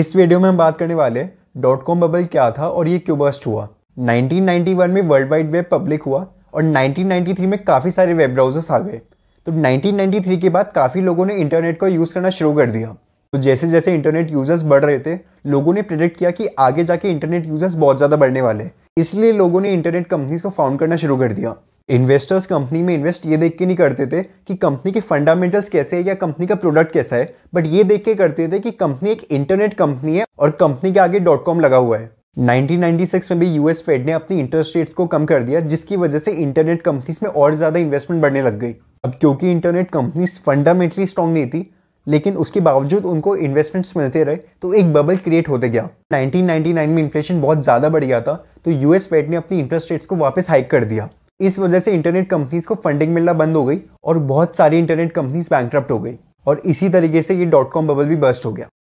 इस वीडियो में हम बात करने वाले डॉट कॉम बबल क्या था और ये क्यों बस्ट हुआ 1991 में वर्ल्ड वाइड वेब पब्लिक हुआ और 1993 में काफ़ी सारे वेब ब्राउजर्स आ गए तो 1993 के बाद काफ़ी लोगों ने इंटरनेट का यूज़ करना शुरू कर दिया तो जैसे जैसे इंटरनेट यूज़र्स बढ़ रहे थे लोगों ने प्रिडिक्ट किया कि आगे जाके इंटरनेट यूज़र्स बहुत ज़्यादा बढ़ने वाले इसलिए लोगों ने इंटरनेट कंपनीज को फाउंड करना शुरू कर दिया इन्वेस्टर्स कंपनी में इन्वेस्ट ये देख के नहीं करते थे कि कंपनी के फंडामेंटल्स कैसे हैं या कंपनी का प्रोडक्ट कैसा है बट ये देख के करते थे कि कंपनी एक इंटरनेट कंपनी है और कंपनी के आगे डॉट कॉम लगा हुआ है 1996 में भी यूएस फेड ने अपनी इंटरेस्ट रेट्स को कम कर दिया जिसकी वजह से इंटरनेट कंपनीज में और ज़्यादा इन्वेस्टमेंट बढ़ने लग गई अब क्योंकि इंटरनेट कंपनीज फंडामेंटली स्ट्रांग नहीं थी लेकिन उसके बावजूद उनको इन्वेस्टमेंट्स मिलते रहे तो एक बबल क्रिएट होते गया 1999 में इन्फ्लेशन बहुत ज़्यादा बढ़ गया था तो यूएस फेड ने अपनी इंटरेस्ट रेट्स को वापस हाइक कर दिया इस वजह से इंटरनेट कंपनीज को फंडिंग मिलना बंद हो गई और बहुत सारी इंटरनेट कंपनीज बैंक हो गई और इसी तरीके से ये डॉट कॉम बबल भी बस्ट हो गया